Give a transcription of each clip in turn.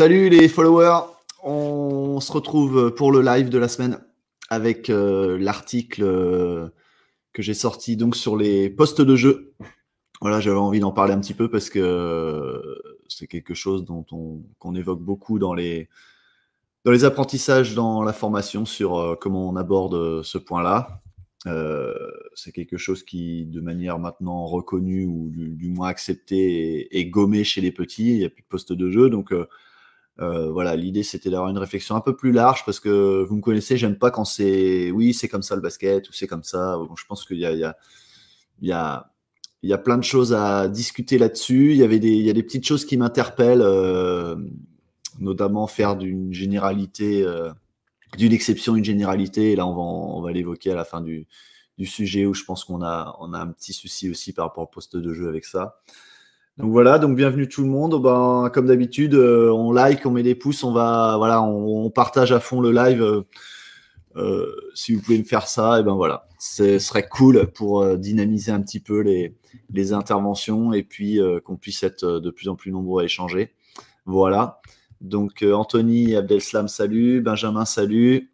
Salut les followers, on se retrouve pour le live de la semaine avec euh, l'article euh, que j'ai sorti donc sur les postes de jeu. Voilà, j'avais envie d'en parler un petit peu parce que euh, c'est quelque chose dont on qu'on évoque beaucoup dans les dans les apprentissages, dans la formation sur comment on aborde ce point-là. c'est quelque chose qui, de manière maintenant reconnue ou du, moins acceptée, est, gommé chez les petits. Il n'y a plus de poste de jeu, donc euh, voilà, l'idée c'était d'avoir une réflexion un peu plus large parce que vous me connaissez, j'aime pas quand c'est oui, c'est comme ça le basket ou c'est comme ça. je pense qu'il y a, il y, a, il y, a, il y a plein de choses à discuter là-dessus. Il y avait il y a des petites choses qui m'interpellent, euh, notamment faire d'une généralité, euh, d'une exception une généralité. là, on va, l'évoquer à la fin du, du sujet où je pense qu'on a, on a un petit souci aussi par rapport au poste de jeu avec ça. Donc voilà, donc bienvenue tout le monde. Bah, comme d'habitude, euh, on like, on met des pouces, on va, voilà, on, partage à fond le live. Euh, si vous pouvez me faire ça, et ben voilà, ce serait cool pour euh, dynamiser un petit peu les, les interventions et puis qu'on puisse être de plus en plus nombreux à échanger. Voilà. Donc Anthony Abdelslam, salut. Benjamin, salut.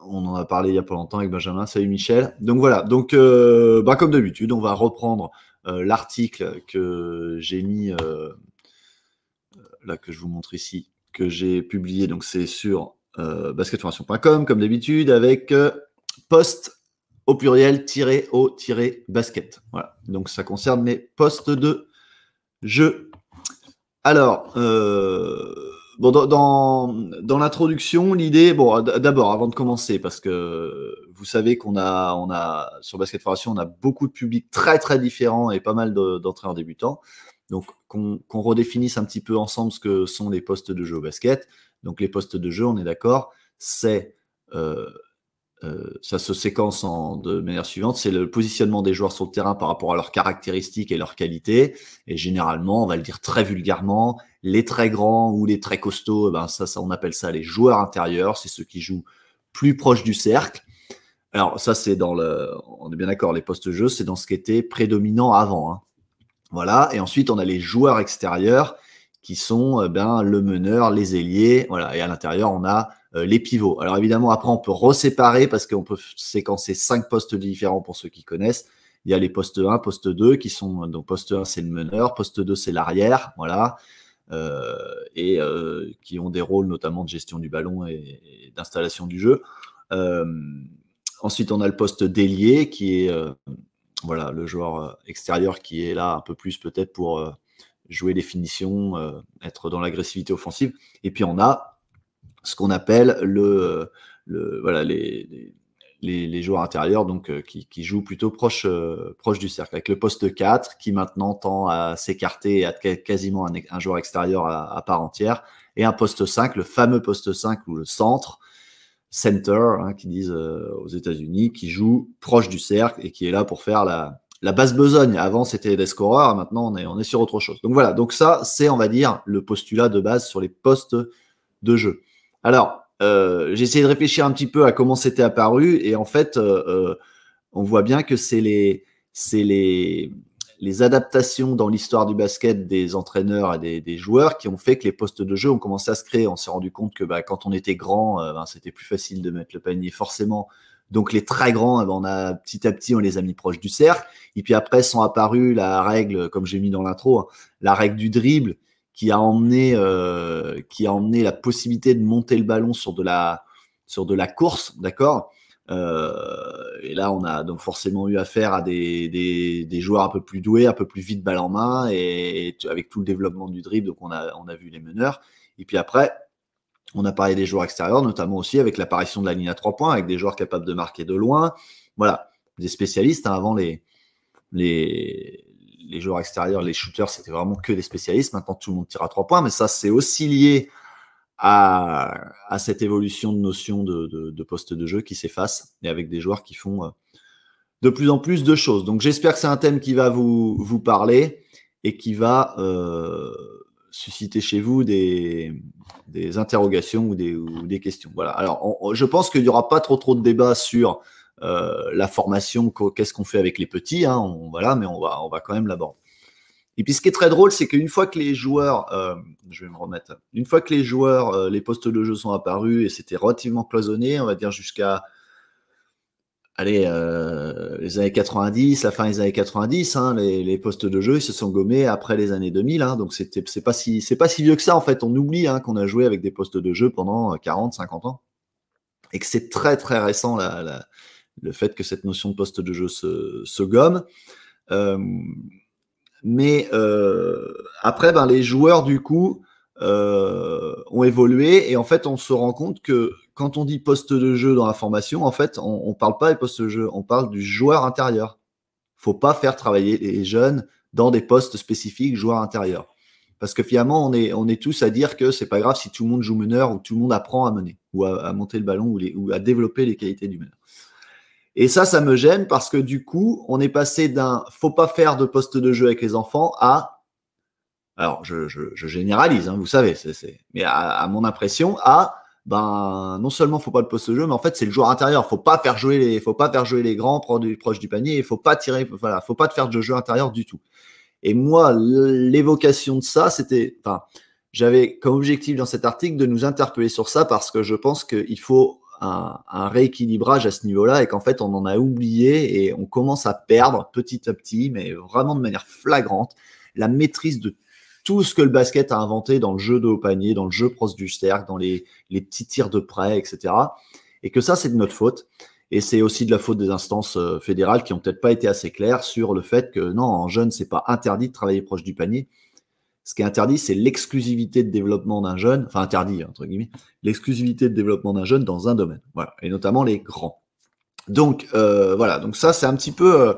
On en a parlé il y a pas longtemps avec Benjamin. Salut Michel. Donc voilà. Donc bah, comme d'habitude, on va reprendre euh, l'article que j'ai mis, euh, euh, là que je vous montre ici, que j'ai publié, donc c'est sur basketformation.com comme d'habitude, avec post au pluriel tiré au tiré basket. Voilà, donc ça concerne mes postes de jeu. Alors, euh, dans, l'introduction, l'idée, bon, d'abord, avant de commencer, parce que vous savez qu'on a, on a, sur Basket Formation, on a beaucoup de publics très, très différents et pas mal d'entraîneurs débutants. Donc, qu'on redéfinisse un petit peu ensemble ce que sont les postes de jeu au basket. Donc, les postes de jeu, on est d'accord, c'est euh, euh, ça se séquence en, de manière suivante, c'est le positionnement des joueurs sur le terrain par rapport à leurs caractéristiques et leurs qualités. Et généralement, on va le dire très vulgairement, les très grands ou les très costauds, eh ben ça, ça, on appelle ça les joueurs intérieurs, c'est ceux qui jouent plus proche du cercle. Alors ça, c'est dans le, on est bien d'accord, les postes jeux, c'est dans ce qui était prédominant avant. Hein. Voilà. Et ensuite, on a les joueurs extérieurs qui sont eh ben, le meneur, les ailiers, voilà. Et à l'intérieur, on a euh, les pivots. Alors évidemment, après, on peut reséparer parce qu'on peut séquencer cinq postes différents pour ceux qui connaissent. Il y a les postes 1, poste 2 qui sont. Euh, donc, poste 1, c'est le meneur, poste 2, c'est l'arrière, voilà. Euh, et qui ont des rôles notamment de gestion du ballon et, d'installation du jeu. ensuite, on a le poste délié qui est voilà, le joueur extérieur qui est là un peu plus peut-être pour jouer les finitions, être dans l'agressivité offensive. Et puis, on a ce qu'on appelle le, le voilà, les, les joueurs intérieurs donc euh, qui, qui, jouent plutôt proche, euh, proche du cercle avec le poste 4 qui maintenant tend à s'écarter et à être quasiment un, joueur extérieur à, part entière et un poste 5 le fameux poste 5 ou le centre center hein, qui disent euh, aux États-Unis qui joue proche du cercle et qui est là pour faire la, la base besogne avant c'était des scoreurs maintenant on est, on est sur autre chose donc voilà donc ça c'est on va dire le postulat de base sur les postes de jeu alors, euh, j'ai essayé de réfléchir un petit peu à comment c'était apparu et en fait, euh, euh, on voit bien que c'est les, adaptations dans l'histoire du basket des entraîneurs et des, joueurs qui ont fait que les postes de jeu ont commencé à se créer. On s'est rendu compte que bah, quand on était grand, ben, c'était plus facile de mettre le panier forcément. Donc les très grands, eh ben, on a petit à petit, on les a mis proches du cercle. Et puis après sont apparues la règle, comme j'ai mis dans l'intro, hein, la règle du dribble qui a emmené, euh, qui a emmené la possibilité de monter le ballon sur de la, sur de la course, d'accord euh, Et là, on a donc forcément eu affaire à des, des, joueurs un peu plus doués, un peu plus vite balle en main, et, avec tout le développement du dribble, donc on a, on a vu les meneurs. Et puis après, on a parlé des joueurs extérieurs, notamment aussi avec l'apparition de la ligne à trois points, avec des joueurs capables de marquer de loin. Voilà, des spécialistes hein, avant les, les, les joueurs extérieurs, les shooters, c'était vraiment que des spécialistes. Maintenant, tout le monde tire à trois points, mais ça, c'est aussi lié à, cette évolution de notion de, de poste de jeu qui s'efface et avec des joueurs qui font euh, de plus en plus de choses. Donc, j'espère que c'est un thème qui va vous, vous parler et qui va euh, susciter chez vous des, des interrogations ou des, des, questions. Voilà. Alors, je pense qu'il n'y aura pas trop trop de débats sur euh, la formation, qu'est-ce qu'on fait avec les petits, hein, on, voilà, mais on va, on va quand même là-bas. Et puis ce qui est très drôle, c'est qu'une fois que les joueurs, euh, je vais me remettre, une fois que les joueurs, euh, les postes de jeu sont apparus et c'était relativement cloisonné, on va dire jusqu'à, allez, les années 90, la fin des années 90, hein, les, postes de jeu ils se sont gommés après les années 2000, hein, donc c'est pas si, c'est pas si vieux que ça en fait. On oublie qu'on a joué avec des postes de jeu pendant 40, 50 ans et que c'est très très récent la le fait que cette notion de poste de jeu se, gomme. Euh, mais euh, après, ben, les joueurs, du coup, euh, ont évolué et en fait, on se rend compte que quand on dit poste de jeu dans la formation, en fait, on ne parle pas des postes de jeu, on parle du joueur intérieur. faut pas faire travailler les jeunes dans des postes spécifiques joueurs intérieurs. Parce que finalement, on est, on est tous à dire que c'est pas grave si tout le monde joue meneur ou tout le monde apprend à mener ou à, monter le ballon ou à développer les qualités du meneur. Et ça, ça me gêne parce que du coup, on est passé d'un faut pas faire de poste de jeu avec les enfants à, alors je, généralise, hein, vous savez, c'est, mais à, mon impression, à ben non seulement faut pas le poste de jeu, mais en fait c'est le joueur intérieur. Faut pas faire jouer les, faut pas faire jouer les grands proches du panier. Il faut pas tirer, voilà, faut pas te faire de jeu intérieur du tout. Et moi, l'évocation de ça, c'était, enfin, j'avais comme objectif dans cet article de nous interpeller sur ça parce que je pense qu'il faut un, rééquilibrage à ce niveau-là et qu'en fait, on en a oublié et on commence à perdre petit à petit, mais vraiment de manière flagrante, la maîtrise de tout ce que le basket a inventé dans le jeu de haut panier, dans le jeu proche du cercle, dans les, petits tirs de près, etc. Et que ça, c'est de notre faute. Et c'est aussi de la faute des instances euh, fédérales qui n'ont peut-être pas été assez claires sur le fait que non, en jeune, c'est pas interdit de travailler proche du panier. Ce qui est interdit, c'est l'exclusivité de développement d'un jeune, enfin interdit entre guillemets, l'exclusivité de développement d'un jeune dans un domaine. Voilà, et notamment les grands. Donc euh, voilà, donc ça c'est un petit peu, euh,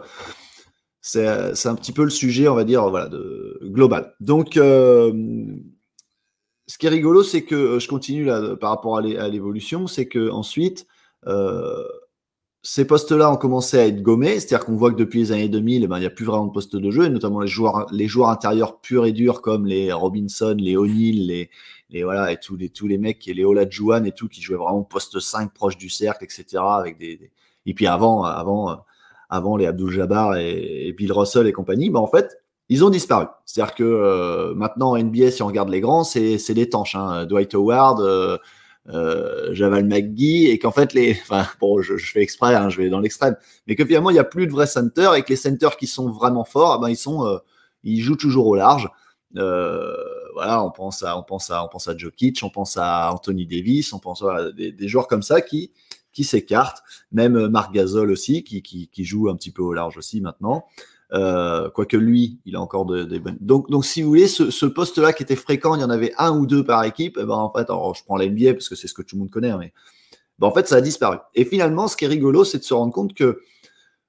c'est un petit peu le sujet, on va dire, voilà, global. Donc euh, ce qui est rigolo, c'est que je continue là par rapport à l'évolution, c'est que ensuite ces postes-là ont commencé à être gommés, c'est-à-dire qu'on voit que depuis les années 2000, eh ben, il n'y a plus vraiment de postes de jeu, et notamment les joueurs, les joueurs intérieurs purs et durs comme les Robinson, les O'Neill, les, voilà, et tous les, tous les mecs, et les Olajuwon et tout, qui jouaient vraiment poste 5 proche du cercle, etc. Avec des, Et puis avant, avant, avant les Abdul Jabbar et, Bill Russell et compagnie, ben, en fait, ils ont disparu. C'est-à-dire que euh, maintenant, NBA, si on regarde les grands, c'est des hein. Dwight Howard, euh, euh, Javal McGee et qu'en fait les, bon, je, fais exprès, hein, je vais dans l'extrême, mais que finalement il y a plus de vrais centers et que les centers qui sont vraiment forts, ah ben ils sont, euh, ils jouent toujours au large. Euh, voilà, on pense à, on pense à, on pense à Jokic, on pense à Anthony Davis, on pense à des, joueurs comme ça qui qui s'écartent, même Marc Gasol aussi qui, qui joue un petit peu au large aussi maintenant. Euh, quoique lui, il a encore des bonnes. Donc, donc, si vous voulez, ce, poste-là qui était fréquent, il y en avait un ou deux par équipe. Eh ben, en fait, je prends la NBA parce que c'est ce que tout le monde connaît, hein, mais ben, en fait, ça a disparu. Et finalement, ce qui est rigolo, c'est de se rendre compte que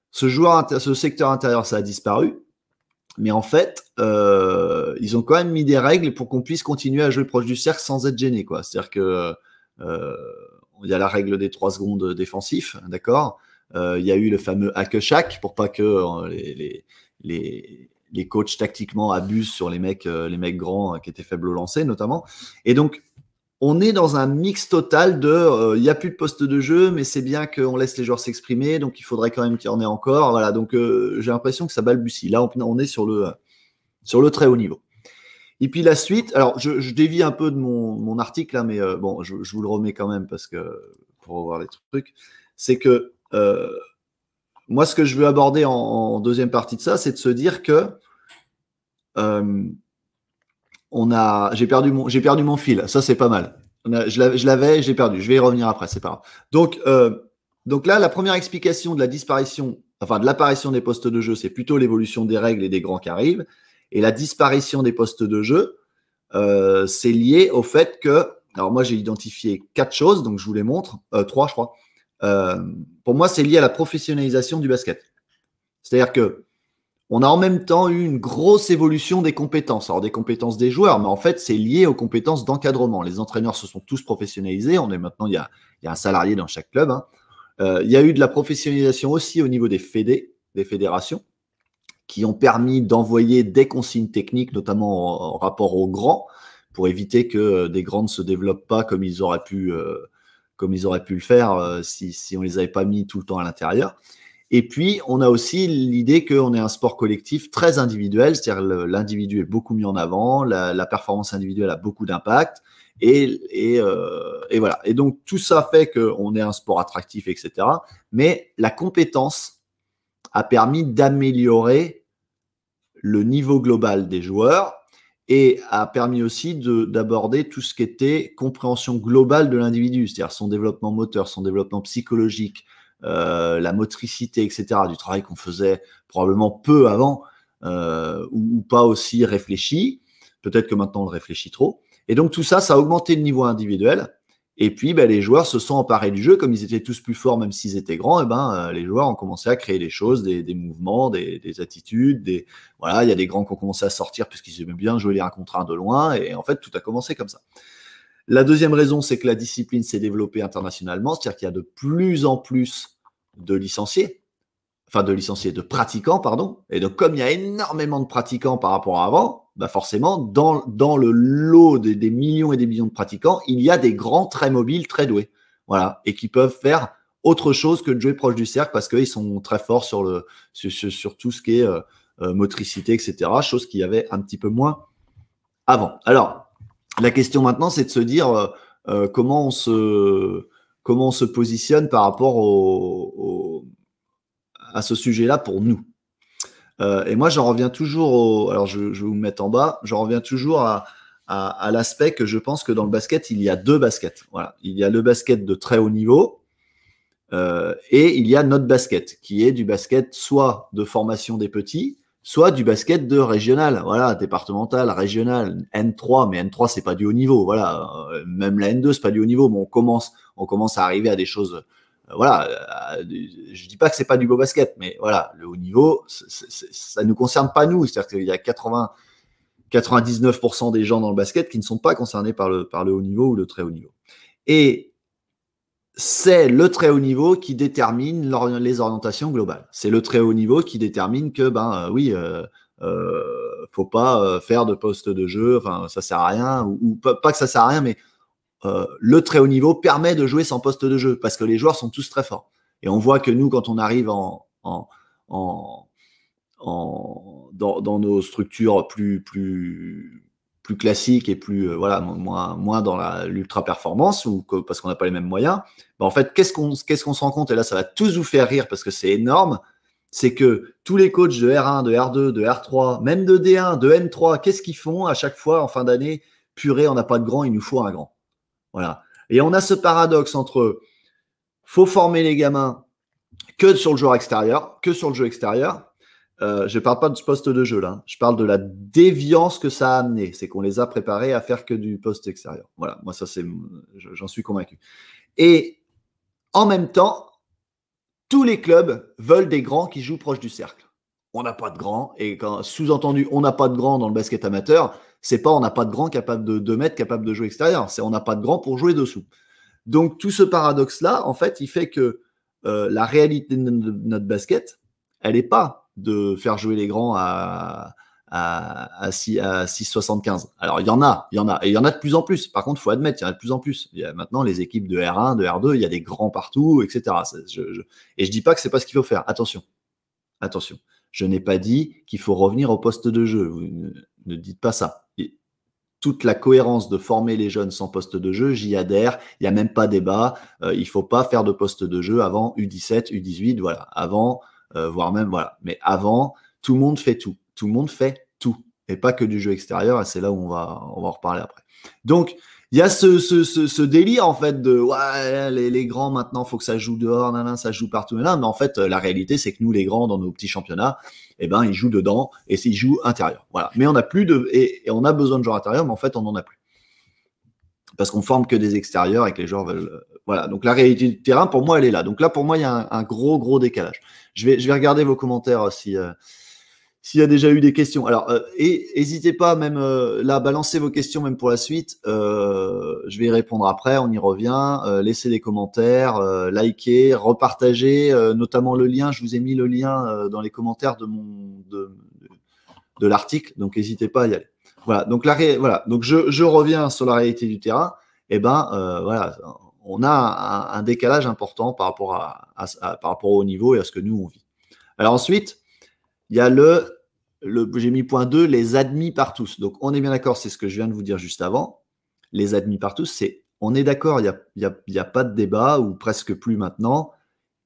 ce joueur, ce secteur intérieur, ça a disparu. Mais en fait, euh, ils ont quand même mis des règles pour qu'on puisse continuer à jouer proche du cercle sans être gêné, C'est-à-dire qu'il euh, y a la règle des 3 secondes défensif, d'accord euh, il y a eu le fameux hack shack pour pas que euh, les, les, les les coachs tactiquement abusent sur les mecs, euh, les mecs grands qui étaient faibles au lancer notamment. Et donc, on est dans un mix total de il n'y a plus de poste de jeu, mais c'est bien qu'on laisse les joueurs s'exprimer, donc il faudrait quand même qu'il y en ait encore. Voilà, donc j'ai l'impression que ça balbutie. Là, on, on est sur le, sur le très haut niveau. Et puis la suite, alors je, dévie un peu de mon, mon article, hein, mais bon, je, vous le remets quand même parce que pour voir les trucs, c'est que euh, moi, ce que je veux aborder en, deuxième partie de ça, c'est de se dire que euh, on a, j'ai perdu mon, j'ai perdu mon fil. Ça, c'est pas mal. je l'avais, j'ai perdu. Je vais y revenir après. C'est pas grave. Donc, euh, donc là, la première explication de la disparition, enfin de l'apparition des postes de jeu, c'est plutôt l'évolution des règles et des grands qui arrivent. Et la disparition des postes de jeu, c'est lié au fait que, alors moi, j'ai identifié quatre choses, donc je vous les montre, trois, je crois. Euh, pour moi, c'est lié à la professionnalisation du basket. C'est-à-dire que on a en même temps eu une grosse évolution des compétences. Alors des compétences des joueurs, mais en fait, c'est lié aux compétences d'encadrement. Les entraîneurs se sont tous professionnalisés. On est maintenant, il y a, un salarié dans chaque club. Hein. Euh, il y a eu de la professionnalisation aussi au niveau des fédés, des fédérations, qui ont permis d'envoyer des consignes techniques, notamment en, rapport aux grands, pour éviter que des grands ne se développent pas comme ils auraient pu. Euh, comme ils auraient pu le faire euh, si, si on les avait pas mis tout le temps à l'intérieur. Et puis, on a aussi l'idée qu'on est un sport collectif très individuel, c'est-à-dire l'individu est beaucoup mis en avant, la, performance individuelle a beaucoup d'impact, et, euh, et, voilà. Et donc, tout ça fait qu'on est un sport attractif, etc. Mais la compétence a permis d'améliorer le niveau global des joueurs et a permis aussi d'aborder tout ce qui était compréhension globale de l'individu, c'est-à-dire son développement moteur, son développement psychologique, euh, la motricité, etc., du travail qu'on faisait probablement peu avant euh, ou, ou, pas aussi réfléchi. Peut-être que maintenant on le réfléchit trop. Et donc tout ça, ça a augmenté le niveau individuel. Et puis, ben, les joueurs se sont emparés du jeu. Comme ils étaient tous plus forts, même s'ils étaient grands, et eh ben, euh, les joueurs ont commencé à créer des choses, des, mouvements, des, attitudes. Des... Voilà, il y a des grands qui ont commencé à sortir puisqu'ils aimaient bien jouer les 1 contre 1 de loin. Et en fait, tout a commencé comme ça. La deuxième raison, c'est que la discipline s'est développée internationalement, c'est-à-dire qu'il y a de plus en plus de licenciés, enfin de licenciés, de pratiquants, pardon. Et donc, comme il y a énormément de pratiquants par rapport à avant, bah, forcément, dans, le lot des, millions et des millions de pratiquants, il y a des grands très mobiles, très doués. Voilà. Et qui peuvent faire autre chose que de jouer proche du cercle parce qu'ils sont très forts sur, le, sur, tout ce qui est euh, euh, motricité, etc. Chose qu'il y avait un petit peu moins avant. Alors, la question maintenant, c'est de se dire euh, comment, on se, comment se positionne par rapport à ce sujet-là pour nous. Euh, et moi, j'en reviens toujours au. Alors, je, vous mettre en bas. J'en reviens toujours à, l'aspect que je pense que dans le basket, il y a deux baskets. Il y a le basket de très haut niveau euh, et il y a notre basket, qui est du basket soit de formation des petits, soit du basket de régional. Voilà, départemental, régional, N3. Mais N3, c'est pas du haut niveau. Voilà. Euh, même la N2, c'est pas du haut niveau. Mais on commence, on commence à arriver à des choses euh, voilà, euh, euh, je dis pas que c'est pas du beau basket, mais voilà, le haut niveau, ça ne nous concerne pas nous. C'est-à-dire qu'il y a 80, 99% des gens dans le basket qui ne sont pas concernés par le, haut niveau ou le très haut niveau. Et c'est le très haut niveau qui détermine les orientations globales. C'est le très haut niveau qui détermine que, ben oui, euh, faut pas faire de poste de jeu, enfin, ça sert à rien, ou, pas, pas que ça sert à rien, mais euh, le très haut niveau permet de jouer sans poste de jeu parce que les joueurs sont tous très forts. Et on voit que nous, quand on arrive en, dans, nos structures plus, plus, classiques et plus euh, voilà, moins, dans l'ultra performance ou parce qu'on n'a pas les mêmes moyens, ben, en fait, qu'est-ce qu'on qu'est-ce qu'on se rend compte Et là, ça va tous vous faire rire parce que c'est énorme. C'est que tous les coachs de R1, de R2, de R3, même de D1, de N3, qu'est-ce qu'ils font à chaque fois en fin d'année Purée, on n'a pas de grand, il nous faut un grand. Et on a ce paradoxe entre faut former les gamins que sur le joueur extérieur, que sur le jeu extérieur. Euh, je ne parle pas du poste de jeu là, hein. je parle de la déviance que ça a amené. C'est qu'on les a préparés à faire que du poste extérieur. Voilà, moi ça c'est, j'en suis convaincu. Et en même temps, tous les clubs veulent des grands qui jouent proche du cercle. On n'a pas de grands et sous-entendu on n'a pas de grands dans le basket amateur, c'est pas on n'a pas de grands capables de mettre, mettre capable de jouer extérieur. C'est on n'a pas de grands pour jouer dessous. Donc tout ce paradoxe-là, en fait, il fait que euh, la réalité de notre basket, elle n'est pas de faire jouer les grands à, à, à 6,75. Alors il y en a, il y en a, et il y en a de plus en plus. Par contre, il faut admettre, il y en a de plus en plus. Il y a maintenant les équipes de R1, de R2, il y a des grands partout, etc. Et je... Et je dis pas que c'est pas ce qu'il faut faire. Attention, attention. Je n'ai pas dit qu'il faut revenir au poste de jeu. ne dites pas ça toute la cohérence de former les jeunes sans poste de jeu, j'y adhère. Il n'y a même pas débat. Euh, il ne faut pas faire de poste de jeu avant U17, U18, voilà. Avant, euh, voire même, voilà. Mais avant, tout le monde fait tout. Tout le monde fait tout. Et pas que du jeu extérieur. Et c'est là où on va, on va en reparler après. Donc, il y a ce, ce, ce, délire en fait de ouais les, les, grands maintenant faut que ça joue dehors nan, ça joue partout nan, mais en fait euh, la réalité c'est que nous les grands dans nos petits championnats eh ben ils jouent dedans et ils jouent intérieur voilà mais on n'a plus de et, on a besoin de joueurs intérieurs mais en fait on n'en a plus parce qu'on forme que des extérieurs et que les joueurs veulent euh, voilà donc la réalité du terrain pour moi elle est là donc là pour moi il y a un, gros gros décalage je vais je vais regarder vos commentaires euh, si s'il y a déjà eu des questions. Alors, n'hésitez euh, pas, même euh, là, balancez vos questions, même pour la suite. Euh, je vais y répondre après, on y revient. laissez des commentaires, likez, repartagez, notamment le lien. Je vous ai mis le lien dans les commentaires de mon de, l'article, donc n'hésitez pas à y aller. Voilà, donc, la voilà, donc je, reviens sur la réalité du terrain. Et eh ben voilà, on a un, décalage important par rapport, par rapport au niveau et à ce que nous on vit. Alors ensuite, il y a le j'ai mis point 2, les admis par tous. Donc on est bien d'accord, c'est ce que je viens de vous dire juste avant. Les admis par tous, c'est on est d'accord, il n'y a, y a, y a pas de débat ou presque plus maintenant.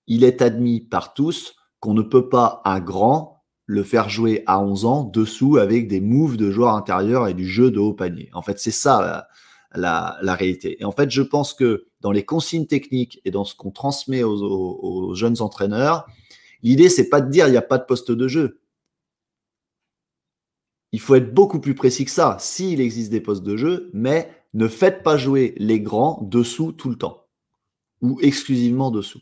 Il est admis par tous qu'on ne peut pas à grand le faire jouer à 11 ans dessous avec des moves de joueurs intérieurs et du jeu de haut panier. En fait, c'est ça la, réalité. Et en fait, je pense que dans les consignes techniques et dans ce qu'on transmet aux, jeunes entraîneurs, l'idée, c'est pas de dire il n'y a pas de poste de jeu il faut être beaucoup plus précis que ça s'il existe des postes de jeu, mais ne faites pas jouer les grands dessous tout le temps ou exclusivement dessous.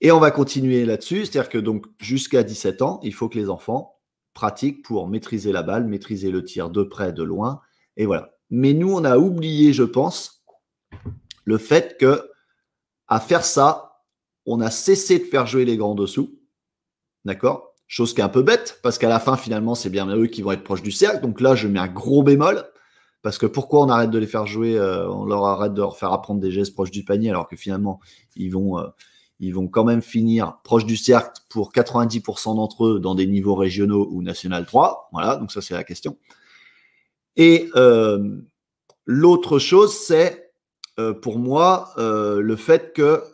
Et on va continuer là-dessus, c'est-à-dire que donc jusqu'à 17 ans, il faut que les enfants pratiquent pour maîtriser la balle, maîtriser le tir de près, de loin, et voilà. Mais nous, on a oublié, je pense, le fait que à faire ça, on a cessé de faire jouer les grands dessous, d'accord Chose qui est un peu bête, parce qu'à la fin, finalement, c'est bien eux qui vont être proches du cercle. Donc là, je mets un gros bémol, parce que pourquoi on arrête de les faire jouer, euh, on leur arrête de leur faire apprendre des gestes proches du panier, alors que finalement, ils vont, euh, ils vont quand même finir proches du cercle pour 90% d'entre eux dans des niveaux régionaux ou national 3. Voilà, donc ça, c'est la question. Et euh, l'autre chose, c'est pour moi le fait que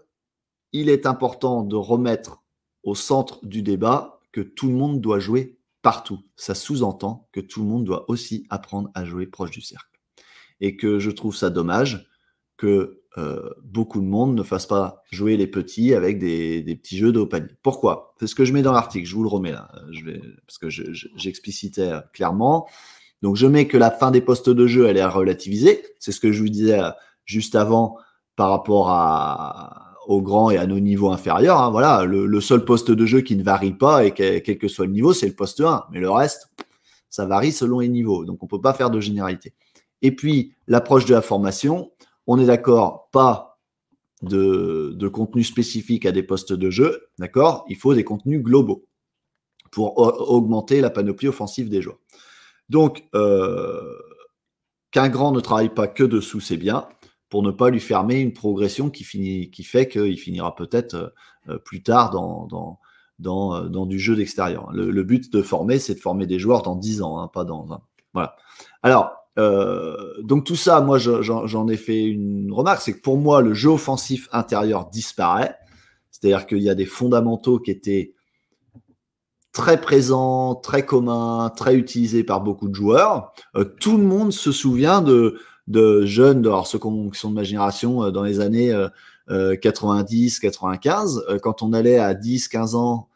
il est important de remettre au centre du débat que tout le monde doit jouer partout. Ça sous-entend que tout le monde doit aussi apprendre à jouer proche du cercle. Et que je trouve ça dommage que euh, beaucoup de monde ne fasse pas jouer les petits avec des, petits jeux de panier. Pourquoi C'est ce que je mets dans l'article, je vous le remets là, je vais, parce que j'explicitais euh, clairement. Donc je mets que la fin des postes de jeu, elle est relativisée. C'est ce que je vous disais euh, juste avant par rapport à, au grands et à nos niveaux inférieurs. Hein, voilà, le, seul poste de jeu qui ne varie pas, et quel que soit le niveau, c'est le poste 1. Mais le reste, ça varie selon les niveaux. Donc, on ne peut pas faire de généralité. Et puis, l'approche de la formation, on est d'accord, pas de, contenu spécifique à des postes de jeu, d'accord Il faut des contenus globaux pour augmenter la panoplie offensive des joueurs. Donc, euh, qu'un grand ne travaille pas que dessous, c'est bien pour ne pas lui fermer une progression qui, finit, qui fait qu'il finira peut-être euh, plus tard dans, dans, euh, du jeu d'extérieur. Le, but de former, c'est de former des joueurs dans 10 ans, hein, pas dans 20. Voilà. Alors, euh, donc tout ça, moi, j'en ai fait une remarque, c'est que pour moi, le jeu offensif intérieur disparaît. C'est-à-dire qu'il y a des fondamentaux qui étaient très présents, très communs, très utilisés par beaucoup de joueurs. tout le monde se souvient de de jeunes, alors ceux qui sont de ma génération, euh, dans les années 90, euh, 95, euh, quand on allait à 10, 15 ans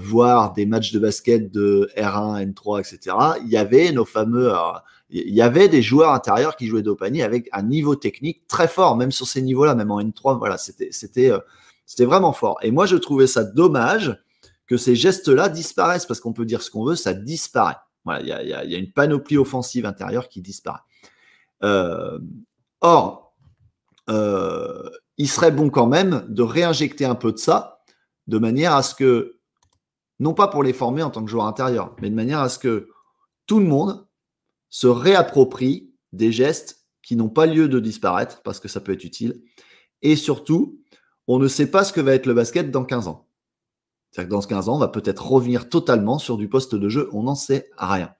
voir des matchs de basket de R1, N3, etc., il y avait nos fameux. il y avait des joueurs intérieurs qui jouaient Dopani avec un niveau technique très fort, même sur ces niveaux-là, même en N3, voilà, c'était vraiment fort. Et moi, je trouvais ça dommage que ces gestes-là disparaissent, parce qu'on peut dire ce qu'on veut, ça disparaît. Voilà, il y, a une panoplie offensive intérieure qui disparaît. Euh, or, euh, il serait bon quand même de réinjecter un peu de ça, de manière à ce que, non pas pour les former en tant que joueur intérieur, mais de manière à ce que tout le monde se réapproprie des gestes qui n'ont pas lieu de disparaître, parce que ça peut être utile. Et surtout, on ne sait pas ce que va être le basket dans 15 ans. C'est-à-dire que dans 15 ans, on va peut-être revenir totalement sur du poste de jeu, on n'en sait rien.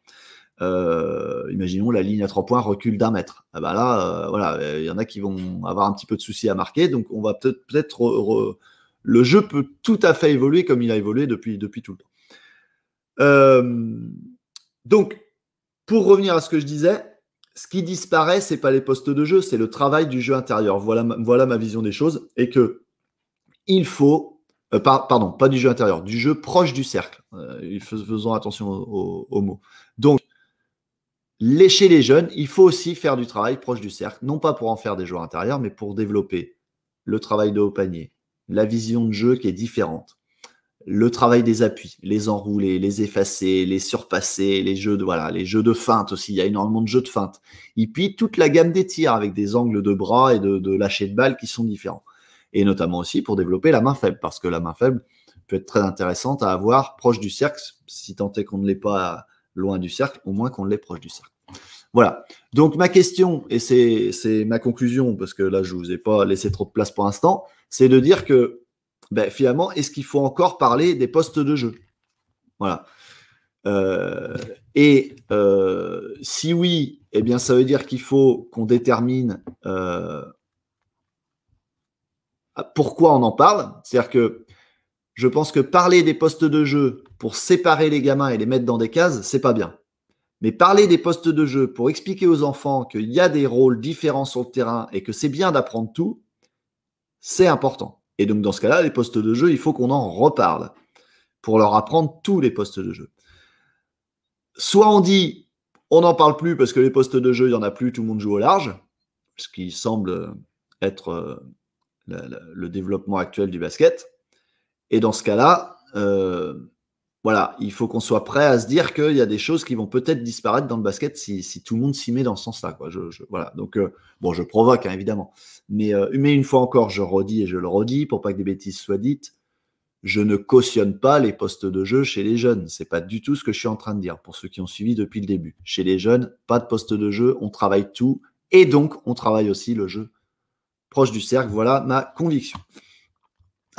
Euh, imaginons la ligne à trois points recule d'un mètre. Ah bah là, euh, voilà, il y en a qui vont avoir un petit peu de soucis à marquer, donc on va peut-être le jeu peut tout à fait évoluer comme il a évolué depuis, depuis tout le temps. Euh, donc, pour revenir à ce que je disais, ce qui disparaît, c'est pas les postes de jeu, c'est le travail du jeu intérieur. Voilà, voilà ma vision des choses et que il faut, pardon, pas du jeu intérieur, du jeu proche du cercle. faisons attention aux mots. Donc, lécher les jeunes, il faut aussi faire du travail proche du cercle, non pas pour en faire des joueurs intérieurs, mais pour développer le travail de haut panier, la vision de jeu qui est différente, le travail des appuis, les enrouler, les effacer, les surpasser, les jeux de, voilà, les jeux de feinte aussi, il y a énormément de jeux de feinte. Et puis toute la gamme des tirs avec des angles de bras et de, lâcher de balles qui sont différents. Et notamment aussi pour développer la main faible, parce que la main faible peut être très intéressante à avoir proche du cercle, si tant est qu'on ne l'ait pas loin du cercle, au moins qu'on l'ait proche du cercle. Voilà. Donc ma question, et c'est ma conclusion, parce que là, je ne vous ai pas laissé trop de place pour l'instant, c'est de dire que ben, finalement, est-ce qu'il faut encore parler des postes de jeu Voilà. Euh, et euh, si oui, eh bien, ça veut dire qu'il faut qu'on détermine euh, pourquoi on en parle. C'est-à-dire que je pense que parler des postes de jeu pour séparer les gamins et les mettre dans des cases, c'est pas bien. Mais parler des postes de jeu pour expliquer aux enfants qu'il y a des rôles différents sur le terrain et que c'est bien d'apprendre tout, c'est important. Et donc dans ce cas-là, les postes de jeu, il faut qu'on en reparle pour leur apprendre tous les postes de jeu. Soit on dit on n'en parle plus parce que les postes de jeu, il n'y en a plus, tout le monde joue au large, ce qui semble être euh, le développement actuel du basket. Et dans ce cas-là, euh, voilà, il faut qu'on soit prêt à se dire qu'il y a des choses qui vont peut-être disparaître dans le basket si, tout le monde s'y met dans ce sens-là. Je, voilà. Donc, euh, bon, je provoque, hein, évidemment. Euh, mais, une fois encore, je redis et je le redis pour pas que des bêtises soient dites. Je ne cautionne pas les postes de jeu chez les jeunes. C'est pas du tout ce que je suis en train de dire pour ceux qui ont suivi depuis le début. Chez les jeunes, pas de poste de jeu, on travaille tout et donc on travaille aussi le jeu proche du cercle. Voilà ma conviction.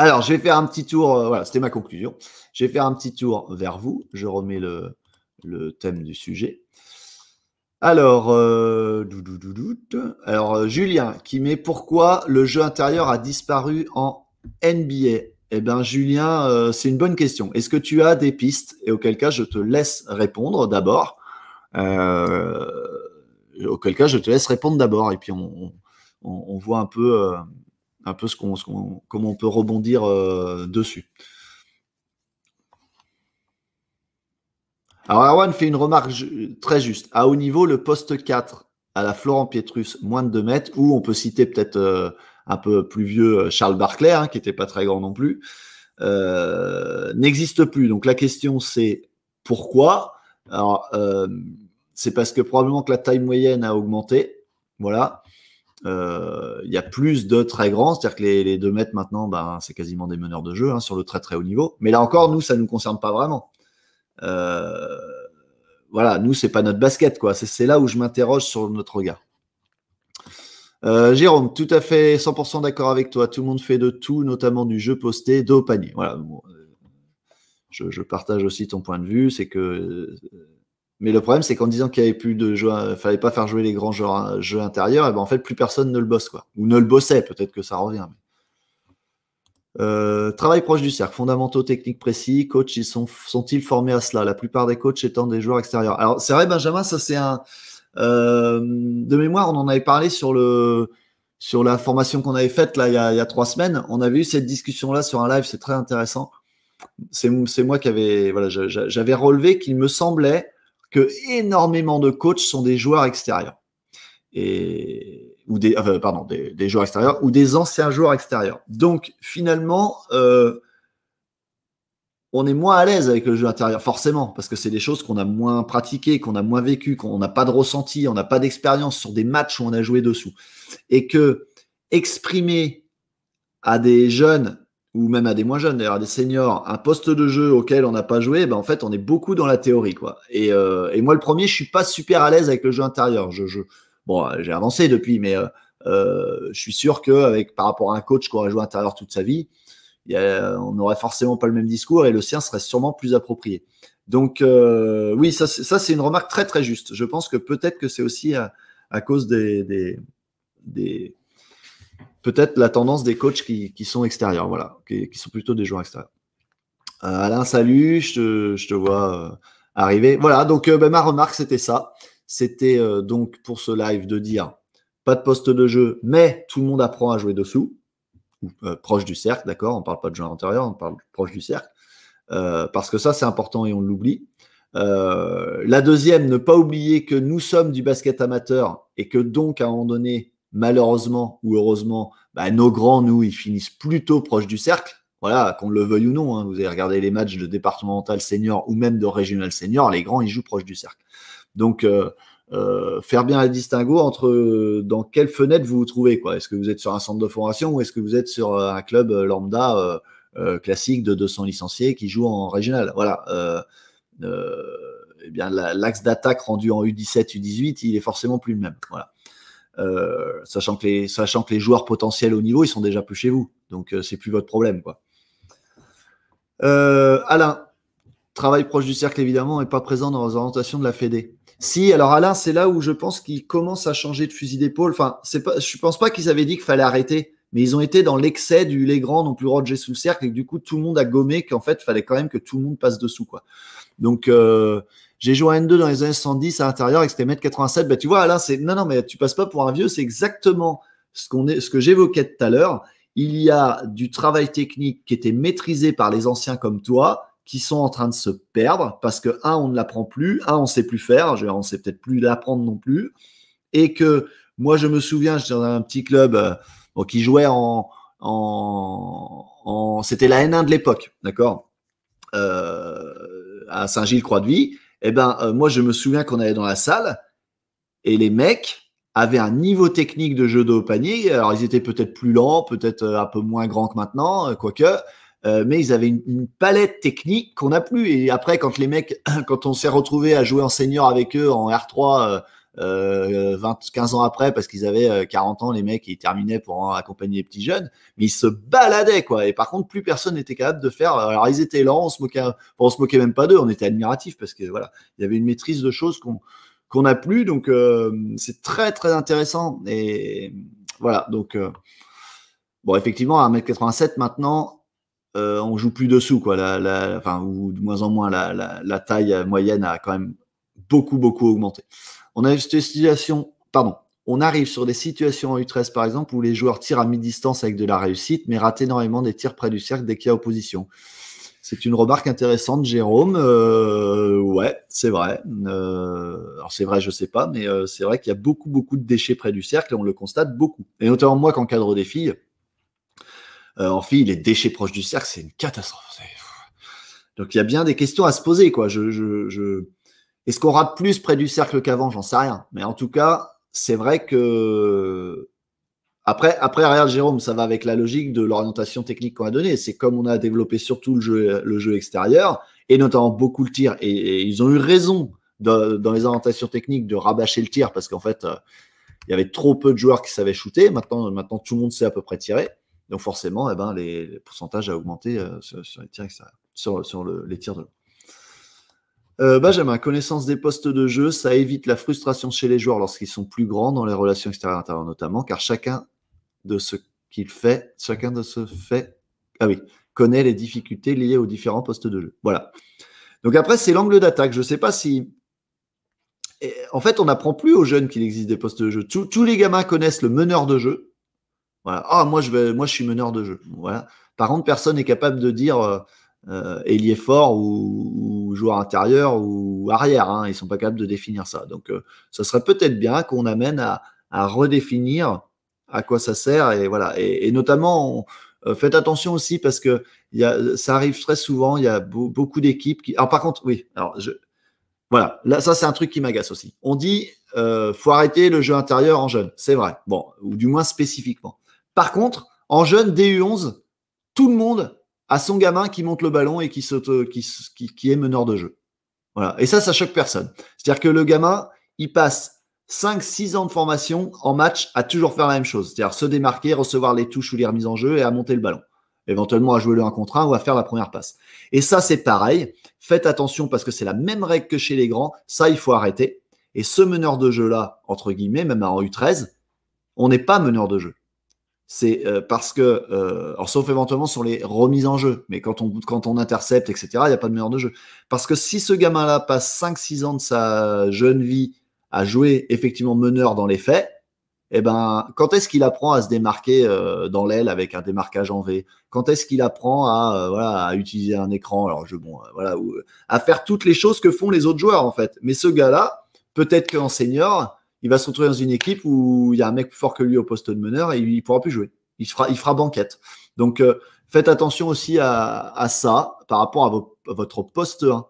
Alors, je vais faire un petit tour. Euh, voilà, c'était ma conclusion. Je vais faire un petit tour vers vous. Je remets le, thème du sujet. Alors, euh, alors euh, Julien qui met pourquoi le jeu intérieur a disparu en NBA. Eh bien, Julien, c'est une bonne question. Est-ce que tu as des pistes Et auquel cas, je te laisse répondre d'abord. auquel cas, je te laisse répondre d'abord. Et puis, on voit un peu un peu ce qu'on, comment on peut rebondir euh, dessus. Alors Erwan fait une remarque très juste. À haut niveau, le poste 4 à la Florent Pietrus, moins de 2 mètres, ou on peut citer peut-être euh, un peu plus vieux euh, Charles Barclay, hein, qui n'était pas très grand non plus, n'existe plus. Donc la question c'est pourquoi Alors c'est parce que probablement que la taille moyenne a augmenté. Voilà. Euh, il y a plus de très grands, c'est-à-dire que les, deux mètres maintenant, ben, c'est quasiment des meneurs de jeu hein, sur le très très haut niveau. Mais là encore, nous, ça ne nous concerne pas vraiment. Euh, voilà, nous, c'est pas notre basket, quoi. C'est là où je m'interroge sur notre regard. Euh, Jérôme, tout à fait 100% d'accord avec toi. Tout le monde fait de tout, notamment du jeu posté, dos panier. Voilà. Je, je, partage aussi ton point de vue. C'est que mais le problème, c'est qu'en disant qu'il ne avait plus de euh, fallait pas faire jouer les grands jeux, euh, jeu intérieurs, et eh ben en fait, plus personne ne le bosse, quoi. Ou ne le bossait, peut-être que ça revient. Euh, travail proche du cercle, fondamentaux techniques précis, coach, ils sont, sont-ils formés à cela La plupart des coachs étant des joueurs extérieurs. Alors, c'est vrai, Benjamin, ça c'est un. de mémoire, on en avait parlé sur le. Sur la formation qu'on avait faite là il y, a, trois semaines, on avait eu cette discussion là sur un live, c'est très intéressant. C'est moi qui avais, voilà, j'avais relevé qu'il me semblait que énormément de coachs sont des joueurs extérieurs. Et, ou des, pardon, des, joueurs extérieurs ou des anciens joueurs extérieurs. Donc finalement, euh, on est moins à l'aise avec le jeu intérieur, forcément, parce que c'est des choses qu'on a moins pratiquées, qu'on a moins vécues, qu'on n'a pas de ressenti, on n'a pas d'expérience sur des matchs où on a joué dessous. Et que exprimer à des jeunes ou même à des moins jeunes, d'ailleurs, des seniors, un poste de jeu auquel on n'a pas joué, ben en fait, on est beaucoup dans la théorie. Quoi. Et, euh, moi, le premier, je suis pas super à l'aise avec le jeu intérieur. Je, bon, euh, j'ai avancé depuis, mais euh, je suis sûr que avec, par rapport à un coach qui aurait joué intérieur toute sa vie, on n'aurait forcément pas le même discours et le sien serait sûrement plus approprié. Donc, oui, ça, c'est une remarque très, très juste. Je pense que peut-être que c'est aussi à, cause des, des peut-être la tendance des coachs qui, sont extérieurs, voilà, qui, sont plutôt des joueurs extérieurs. Euh, Alain, salut, je te, vois euh, arriver. Voilà, donc euh, ben, ma remarque, c'était ça. C'était donc pour ce live de dire pas de poste de jeu, mais tout le monde apprend à jouer dessous, ou proche du cercle, d'accord On ne parle pas de joueurs intérieur, on parle proche du cercle. parce que ça, c'est important et on l'oublie. la deuxième, ne pas oublier que nous sommes du basket amateur et que donc, à un moment donné, malheureusement ou heureusement, bah, nos grands, nous, ils finissent plutôt proche du cercle. Voilà, qu'on le veuille ou non, hein. vous avez regardé les matchs de départemental senior ou même de régional senior, les grands, ils jouent proche du cercle. Donc, euh, euh, faire bien le distinguo entre euh, dans quelle fenêtre vous vous trouvez. Est-ce que vous êtes sur un centre de formation ou est-ce que vous êtes sur un club lambda classique de 200 licenciés qui joue en régional Voilà. Eh bien, l'axe d'attaque rendu en U17, U18, il est forcément plus le même. Voilà. Euh, sachant, que les, sachant que les joueurs potentiels au niveau, ils sont déjà plus chez vous. Donc, ce euh, c'est plus votre problème. Quoi. Euh, Alain, travail proche du cercle, évidemment, et pas présent dans les orientations de la Fédé. Si, alors Alain, c'est là où je pense qu'il commence à changer de fusil d'épaule. Enfin, pas, je ne pense pas qu'ils avaient dit qu'il fallait arrêter, mais ils ont été dans l'excès du les grands n'ont plus roger sous le cercle, et que du coup, tout le monde a gommé qu'en fait, il fallait quand même que tout le monde passe dessous. Quoi. Donc, j'ai joué à N2 dans les années 70 à l'intérieur et que c'était mètre 87, bah, tu vois, là, c'est non, non, mais tu passes pas pour un vieux, c'est exactement ce, qu'on est, ce que j'évoquais tout à l'heure. Il y a du travail technique qui était maîtrisé par les anciens comme toi, qui sont en train de se perdre parce que, un, on ne l'apprend plus, un, on ne sait plus faire, on ne sait peut-être plus l'apprendre non plus, et que moi, je me souviens, j'étais dans un petit club euh, qui jouait en. c'était la N1 de l'époque, d'accord euh, À Saint-Gilles-Croix-de-Vie. Eh bien, euh, moi, je me souviens qu'on allait dans la salle et les mecs avaient un niveau technique de jeu de haut panier. Alors, ils étaient peut-être plus lents, peut-être euh, un peu moins grands que maintenant, euh, quoique. mais ils avaient une, palette technique qu'on n'a plus. Et après, quand les mecs, quand on s'est retrouvé à jouer en senior avec eux en R3 euh, 15 ans après parce qu'ils avaient 40 euh, ans les mecs ils terminaient pour accompagner les petits jeunes, mais ils se baladaient quoi. Et par contre, plus personne n'était capable de faire. Alors ils étaient là on se moquait, on se moquait même pas d'eux, on était admiratif parce que voilà, il y avait une maîtrise de choses qu'on qu'on n'a plus. Donc euh, c'est très très intéressant. Et voilà, donc euh, bon, effectivement, à 1m87 maintenant, on joue plus dessous, quoi. la, enfin, ou de moins en moins, la, la, taille moyenne a quand même beaucoup beaucoup augmenté. On pardon, on arrive sur des situations en U13 par exemple où les joueurs tirent à mi-distance avec de la réussite, mais ratent énormément des tirs près du cercle dès qu'il y a opposition. C'est une remarque intéressante, Jérôme. Euh, ouais, c'est vrai. Euh, alors c'est vrai, je sais pas, mais euh, c'est vrai qu'il y a beaucoup, beaucoup de déchets près du cercle et on le constate beaucoup. Et notamment moi, qu'en cadre des filles, en filles, les déchets proches du cercle, c'est une catastrophe. Donc il y a bien des questions à se poser, quoi. je... Est-ce qu'on rate plus près du cercle qu'avant J'en sais rien. Mais en tout cas, c'est vrai que. Après, après, regarde Jérôme, ça va avec la logique de l'orientation technique qu'on a donnée. C'est comme on a développé surtout le jeu, extérieur, et notamment beaucoup le tir. Et, ils ont eu raison dans les orientations techniques de rabâcher le tir parce qu'en fait, euh, il y avait trop peu de joueurs qui savaient shooter. Maintenant, maintenant tout le monde sait à peu près tirer. Donc forcément, eh ben, les, pourcentages a augmenté euh, sur, les tirs les tirs de l'eau. Euh, Benjamin, connaissance des postes de jeu, ça évite la frustration chez les joueurs lorsqu'ils sont plus grands dans les relations extérieures-intérieures notamment, car chacun de ce qu'il fait, chacun de ce fait, ah oui, connaît les difficultés liées aux différents postes de jeu. Voilà. Donc après, c'est l'angle d'attaque. Je ne sais pas si. en fait, on n'apprend plus aux jeunes qu'il existe des postes de jeu. Tous, les gamins connaissent le meneur de jeu. Voilà. Ah, moi, je vais, moi, je suis meneur de jeu. Voilà. Par contre, personne n'est capable de dire ailier euh, euh, fort ou joueur intérieur ou arrière. Hein, ils ne sont pas capables de définir ça. Donc, euh, ça serait peut-être bien qu'on amène à, redéfinir à quoi ça sert. Et voilà. Et, notamment, euh, faites attention aussi parce que ça arrive très souvent. Il y a beaucoup d'équipes qui. Alors, par contre, oui. Alors, je. Voilà, là, ça c'est un truc qui m'agace aussi. On dit euh, faut arrêter le jeu intérieur en jeune, c'est vrai. Bon, ou du moins spécifiquement. Par contre, en jeune DU11, tout le monde à son gamin qui monte le ballon et euh, qui, qui, qui est meneur de jeu. Voilà. Et ça, ça choque personne. C'est-à-dire que le gamin, il passe 5-6 ans de formation en match à toujours faire la même chose. C'est-à-dire se démarquer, recevoir les touches ou les remises en jeu et à monter le ballon. Éventuellement à jouer le 1 contre 1 ou à faire la première passe. Et ça, c'est pareil. Faites attention parce que c'est la même règle que chez les grands. Ça, il faut arrêter. Et ce meneur de jeu-là, entre guillemets, même en U13, on n'est pas meneur de jeu c'est euh, parce que, euh, sauf éventuellement sur les remises en jeu, mais quand on, quand on intercepte, etc., il n'y a pas de meilleur de jeu. Parce que si ce gamin-là passe 5-6 ans de sa jeune vie à jouer effectivement meneur dans les faits, eh ben, quand est-ce qu'il apprend à se démarquer euh, dans l'aile avec un démarquage en V Quand est-ce qu'il apprend à, utiliser un écran Alors, bon, voilà, à faire toutes les choses que font les autres joueurs, en fait. Mais ce gars-là, peut-être qu'en senior, il va se retrouver dans une équipe où il y a un mec plus fort que lui au poste de meneur et il ne pourra plus jouer. Il fera, banquette. Donc, euh, faites attention aussi à, ça par rapport à, votre poste 1.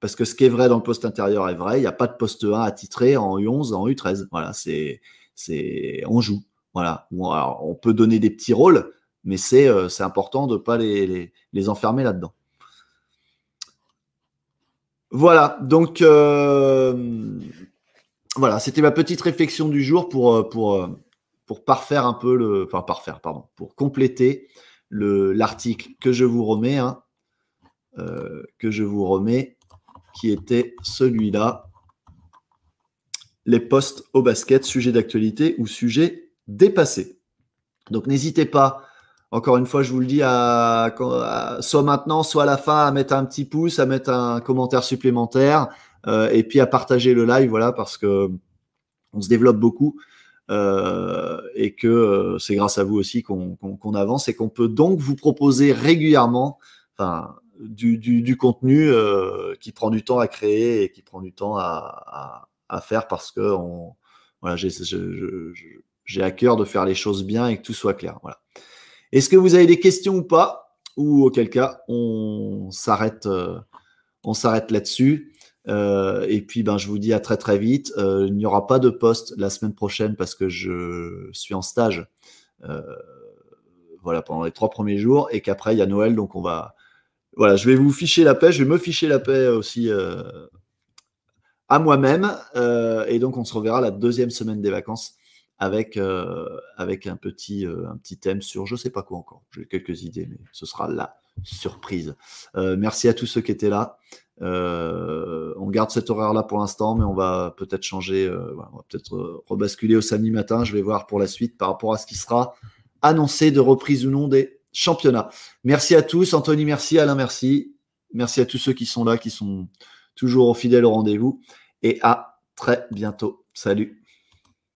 Parce que ce qui est vrai dans le poste intérieur est vrai. Il n'y a pas de poste 1 à titrer en U11, en U13. Voilà, c'est, on joue. Voilà. on peut donner des petits rôles, mais c'est, euh, important de ne pas les, enfermer là-dedans. Voilà. Donc, euh, voilà, c'était ma petite réflexion du jour euh, euh, pour, parfaire un peu le. Enfin, parfaire, pardon, pour compléter l'article que je vous remets, hein, euh, que je vous remets, qui était celui-là. Les postes au basket, sujet d'actualité ou sujet dépassé. Donc n'hésitez pas, encore une fois, je vous le dis, à, soit maintenant, soit à la fin, à mettre un petit pouce, à mettre un commentaire supplémentaire, euh, et puis à partager le live, voilà, parce que on se développe beaucoup. Euh, et que euh, c'est grâce à vous aussi qu'on avance et qu'on peut donc vous proposer régulièrement du, contenu qui prend du temps à créer et qui prend du temps à, faire parce que on, j'ai à cœur de faire les choses bien et que tout soit clair. Est-ce que vous avez des questions ou pas Ou auquel cas, on s'arrête là-dessus. Euh, et puis, ben, je vous dis à très très vite. Euh, il n'y aura pas de poste la semaine prochaine parce que je suis en stage. Euh, voilà, pendant les trois premiers jours et qu'après il y a Noël, donc on va. Voilà, je vais vous ficher la paix, je vais me ficher la paix aussi à moi-même. et donc on se reverra la deuxième semaine des vacances avec, avec un, petit, un petit thème sur je sais pas quoi encore. J'ai quelques idées, mais ce sera la surprise. merci à tous ceux qui étaient là. Euh, on garde cet horaire-là pour l'instant, mais on va peut-être changer, euh, on va peut-être euh, rebasculer au samedi matin. Je vais voir pour la suite par rapport à ce qui sera annoncé de reprise ou non des championnats. Merci à tous. Anthony, merci. Alain, merci. Merci à tous ceux qui sont là, qui sont toujours fidèles au rendez-vous. Et à très bientôt. Salut.